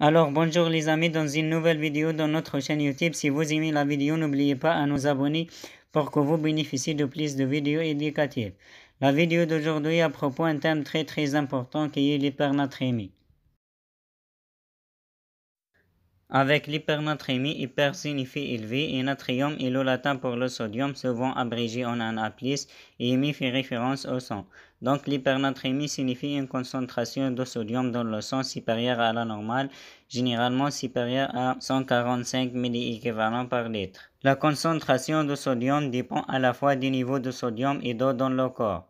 Alors bonjour les amis dans une nouvelle vidéo dans notre chaîne YouTube. Si vous aimez la vidéo, n'oubliez pas à nous abonner pour que vous bénéficiez de plus de vidéos éducatives. La vidéo d'aujourd'hui à propos un thème très très important qui est l'hypernatrémie. Avec l'hypernatrémie, hyper signifie élevé et natrium et le latin pour le sodium, souvent abrégé en anaplis, et my » fait référence au sang. Donc l'hypernatrémie signifie une concentration de sodium dans le sang supérieure à la normale, généralement supérieure à 145 milliequivalents par litre. La concentration de sodium dépend à la fois du niveau de sodium et d'eau dans le corps.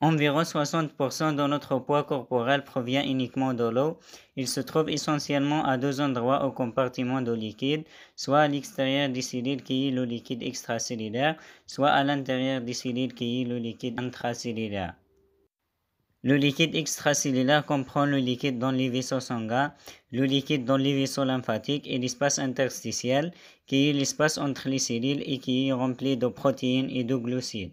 Environ 60% de notre poids corporel provient uniquement de l'eau. Il se trouve essentiellement à deux endroits au compartiment de liquide, soit à l'extérieur des cellules qui est le liquide extracellulaire, soit à l'intérieur des cellules qui est le liquide intracellulaire. Le liquide extracellulaire comprend le liquide dans les vaisseaux sanguins, le liquide dans les vaisseaux lymphatiques et l'espace interstitiel, qui est l'espace entre les cellules et qui est rempli de protéines et de glucides.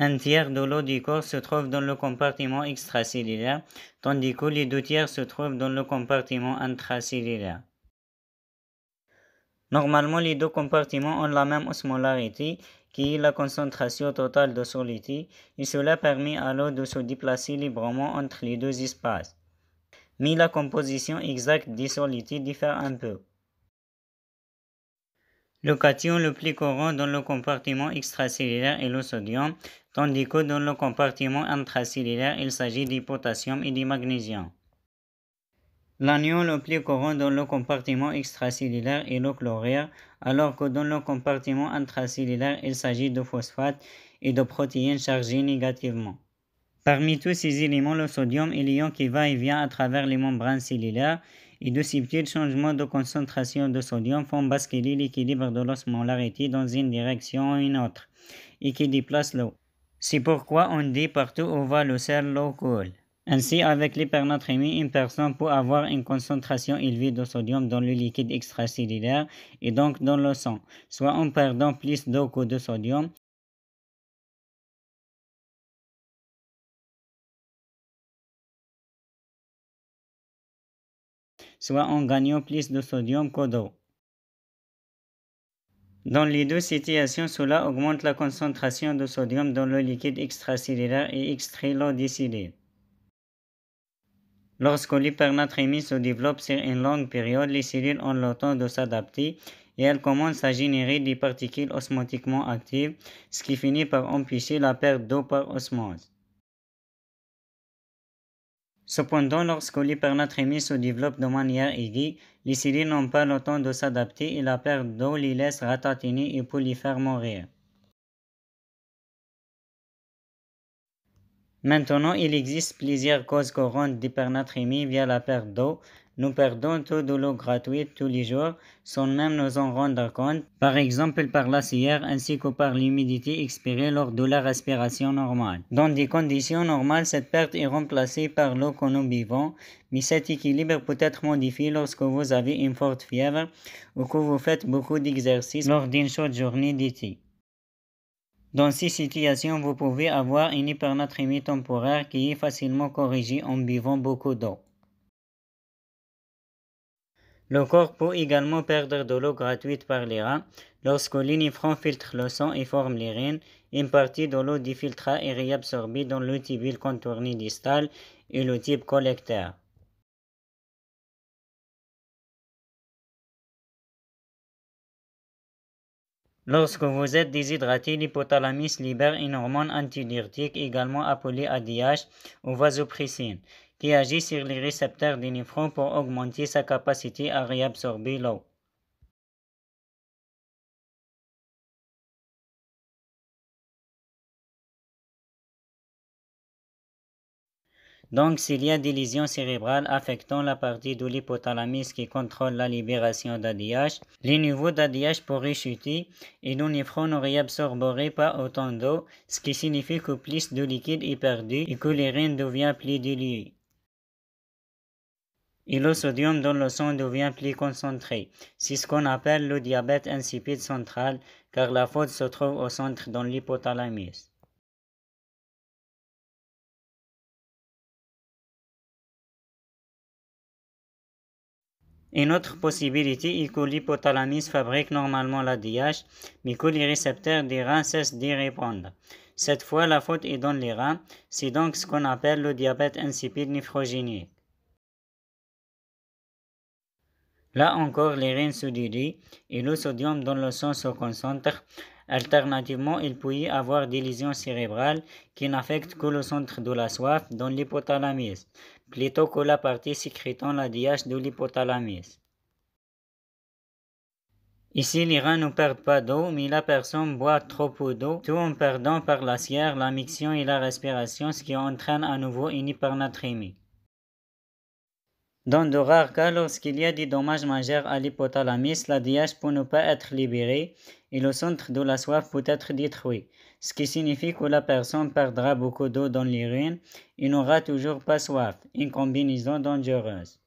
Un tiers de l'eau du corps se trouve dans le compartiment extracellulaire, tandis que les deux tiers se trouvent dans le compartiment intracellulaire. Normalement, les deux compartiments ont la même osmolarité, qui est la concentration totale de solité, et cela permet à l'eau de se déplacer librement entre les deux espaces. Mais la composition exacte des solités diffère un peu. Le cation le plus courant dans le compartiment extracellulaire est le sodium, tandis que dans le compartiment intracellulaire, il s'agit du potassium et du magnésium. L'anion le plus courant dans le compartiment extracellulaire est le chlorure, alors que dans le compartiment intracellulaire, il s'agit de phosphate et de protéines chargées négativement. Parmi tous ces éléments, le sodium est l'ion qui va et vient à travers les membranes cellulaires et de si changements de concentration de sodium font basculer l'équilibre de l'osmolarité dans une direction ou une autre et qui déplace l'eau. C'est pourquoi on dit partout où va le sel, l'eau coule. Ainsi, avec l'hypernatrémie, une personne peut avoir une concentration élevée de sodium dans le liquide extracellulaire et donc dans le sang, soit en perdant plus d'eau que de sodium, soit en gagnant plus de sodium que d'eau. Dans les deux situations, cela augmente la concentration de sodium dans le liquide extracellulaire et décidée. Lorsque l'hypernatrémie se développe sur une longue période, les cellules ont le temps de s'adapter et elles commencent à générer des particules osmotiquement actives, ce qui finit par empêcher la perte d'eau par osmose. Cependant, lorsque l'hypernatrémie se développe de manière aiguë, les cellules n'ont pas le temps de s'adapter et la perte d'eau les laisse ratatiner et peut les faire mourir. Maintenant, il existe plusieurs causes courantes d'hypernatrémie via la perte d'eau. Nous perdons tout de l'eau gratuite tous les jours sans même nous en rendre compte, par exemple par la sueur, ainsi que par l'humidité expirée lors de la respiration normale. Dans des conditions normales, cette perte est remplacée par l'eau que nous buvons, mais cet équilibre peut être modifié lorsque vous avez une forte fièvre ou que vous faites beaucoup d'exercices lors d'une chaude journée d'été. Dans ces situations, vous pouvez avoir une hypernatrémie temporaire qui est facilement corrigée en buvant beaucoup d'eau. Le corps peut également perdre de l'eau gratuite par les reins. Lorsque l'inifrant filtre le sang et forme les une partie de l'eau défiltra est réabsorbée dans le tibule contourné distal et le type collecteur. Lorsque vous êtes déshydraté, l'hypothalamus libère une hormone antidiurétique également appelée ADH ou vasopressine qui agit sur les récepteurs des néphrons pour augmenter sa capacité à réabsorber l'eau. Donc, s'il y a des lésions cérébrales affectant la partie de l'hypothalamus qui contrôle la libération d'ADH, les niveaux d'ADH pourraient chuter et le ne réabsorberait pas autant d'eau, ce qui signifie que plus de liquide est perdu et que les devient plus dilués. Et le sodium dans le sang devient plus concentré. C'est ce qu'on appelle le diabète insipide central, car la faute se trouve au centre dans l'hypothalamus. Une autre possibilité est que l'hypothalamus fabrique normalement l'ADH, mais que les récepteurs des reins cessent d'y répondre. Cette fois, la faute est dans les reins, c'est donc ce qu'on appelle le diabète insipide néphrogénique. Là encore, les reins se diluent et le sodium dans le sang se concentre. Alternativement, il peut y avoir des lésions cérébrales qui n'affectent que le centre de la soif dans l'hypothalamus plutôt que la partie sécrétant DH de l'hypothalamus. Ici, les reins ne perdent pas d'eau, mais la personne boit trop d'eau, tout en perdant par la sière, la miction et la respiration, ce qui entraîne à nouveau une hypernatrémie. Dans de rares cas, lorsqu'il y a des dommages majeurs à la l'ADH peut ne pas être libérée et le centre de la soif peut être détruit, ce qui signifie que la personne perdra beaucoup d'eau dans l'urine et n'aura toujours pas soif, une combinaison dangereuse.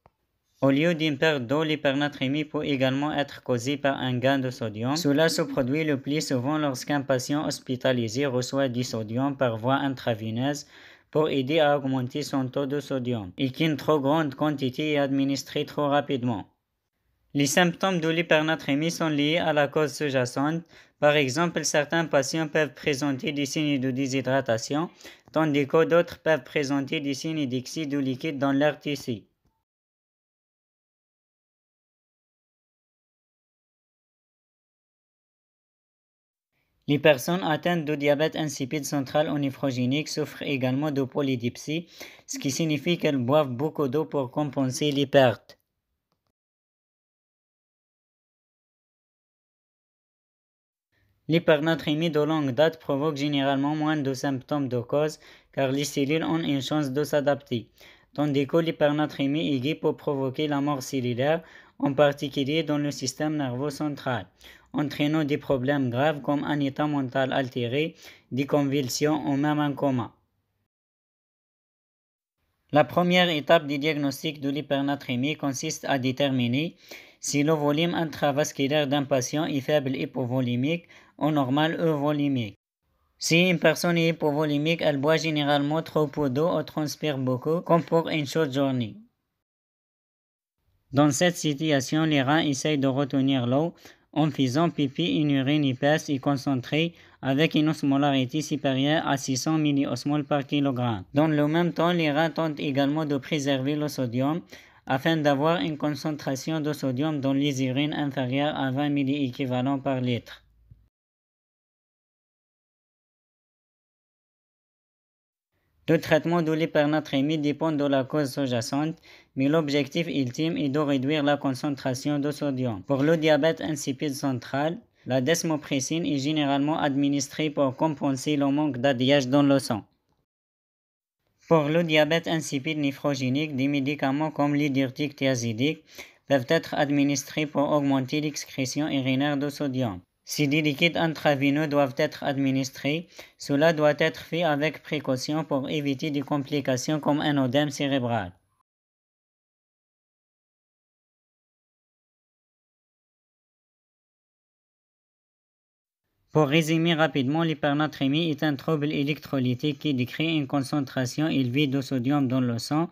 Au lieu d'une perte d'eau, l'hypernatrémie peut également être causée par un gain de sodium. Cela se produit le plus souvent lorsqu'un patient hospitalisé reçoit du sodium par voie intraveineuse pour aider à augmenter son taux de sodium et qu'une trop grande quantité est administrée trop rapidement. Les symptômes de l'hypernatrémie sont liés à la cause sous-jacente. Par exemple, certains patients peuvent présenter des signes de déshydratation, tandis que d'autres peuvent présenter des signes d'excès de liquide dans leur tissu. Les personnes atteintes de diabète insipide central ou néphrogénique souffrent également de polydipsie, ce qui signifie qu'elles boivent beaucoup d'eau pour compenser les pertes. L'hypernatrémie de longue date provoque généralement moins de symptômes de cause car les cellules ont une chance de s'adapter, tandis que l'hypernatrémie aiguë peut provoquer la mort cellulaire, en particulier dans le système nerveux central entraînant des problèmes graves comme un état mental altéré, des convulsions ou même un coma. La première étape du diagnostic de l'hypernatrémie consiste à déterminer si le volume intravasculaire d'un patient est faible hypovolémique ou normal volumique. Si une personne est hypovolémique, elle boit généralement trop peu d'eau ou transpire beaucoup, comme pour une chaude journée. Dans cette situation, les reins essayent de retenir l'eau en faisant pipi, une urine épaisse et concentrée avec une osmolarité supérieure à 600 mOsm par kilogramme. Dans le même temps, les rats tentent également de préserver le sodium afin d'avoir une concentration de sodium dans les urines inférieure à 20 équivalents par litre. Le traitement de l'hypernatrémie dépend de la cause sous-jacente, mais l'objectif ultime est de réduire la concentration de sodium. Pour le diabète insipide central, la desmopressine est généralement administrée pour compenser le manque d'ADH dans le sang. Pour le diabète insipide néphrogénique, des médicaments comme diurétiques thiazidique peuvent être administrés pour augmenter l'excrétion urinaire de sodium. Si des liquides intraveineux doivent être administrés, cela doit être fait avec précaution pour éviter des complications comme un odème cérébral. Pour résumer rapidement, l'hypernatrémie est un trouble électrolytique qui décrit une concentration élevée de sodium dans le sang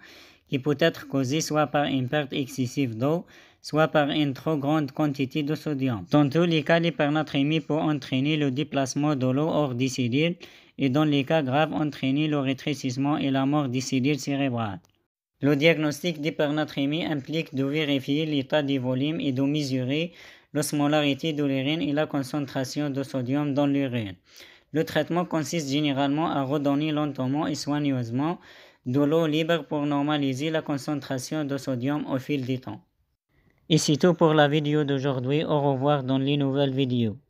qui peut être causé soit par une perte excessive d'eau, soit par une trop grande quantité de sodium. Dans tous les cas, l'hypernatrémie peut entraîner le déplacement de l'eau hors des et dans les cas graves entraîner le rétrécissement et la mort des cérébrale. cérébrales. Le diagnostic d'hypernatrémie implique de vérifier l'état des volumes et de mesurer l'osmolarité de l'urine et la concentration de sodium dans l'urine. Le traitement consiste généralement à redonner lentement et soigneusement de l'eau libre pour normaliser la concentration de sodium au fil du temps. Et c'est tout pour la vidéo d'aujourd'hui. Au revoir dans les nouvelles vidéos.